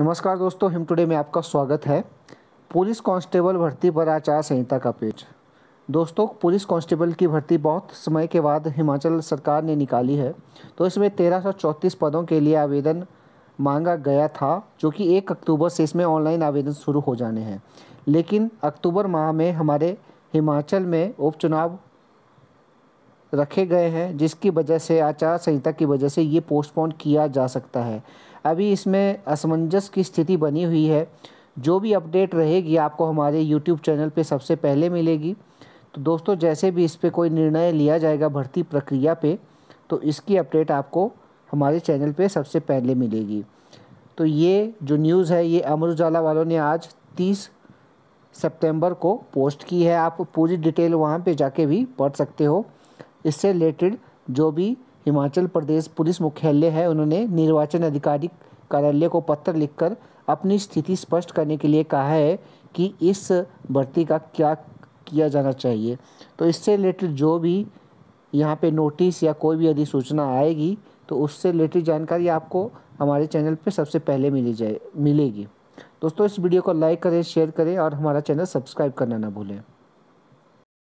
नमस्कार दोस्तों him today में आपका स्वागत है पुलिस कांस्टेबल भर्ती पर आचार संहिता का पेज दोस्तों पुलिस कांस्टेबल की भर्ती बहुत समय के बाद हिमाचल सरकार ने निकाली है तो इसमें तेरह पदों के लिए आवेदन मांगा गया था जो कि एक अक्टूबर से इसमें ऑनलाइन आवेदन शुरू हो जाने हैं लेकिन अक्टूबर माह में हमारे हिमाचल में उपचुनाव रखे गए हैं जिसकी वजह से आचार संहिता की वजह से ये पोस्टपोन किया जा सकता है अभी इसमें असमंजस की स्थिति बनी हुई है जो भी अपडेट रहेगी आपको हमारे यूट्यूब चैनल पे सबसे पहले मिलेगी तो दोस्तों जैसे भी इस पर कोई निर्णय लिया जाएगा भर्ती प्रक्रिया पे तो इसकी अपडेट आपको हमारे चैनल पे सबसे पहले मिलेगी तो ये जो न्यूज़ है ये अमर उजाला वालों ने आज तीस सितंबर को पोस्ट की है आप पूरी डिटेल वहाँ पे जाके भी पढ़ सकते हो इससे रिलेटेड जो भी हिमाचल प्रदेश पुलिस मुख्यालय है उन्होंने निर्वाचन अधिकारी कार्यालय को पत्र लिखकर अपनी स्थिति स्पष्ट करने के लिए कहा है कि इस भर्ती का क्या किया जाना चाहिए तो इससे रिलेटेड जो भी यहाँ पे नोटिस या कोई भी अधिसूचना आएगी तो उससे रिलेटेड जानकारी आपको हमारे चैनल पे सबसे पहले मिली जाए मिलेगी दोस्तों इस वीडियो को लाइक करें शेयर करें और हमारा चैनल सब्सक्राइब करना ना भूलें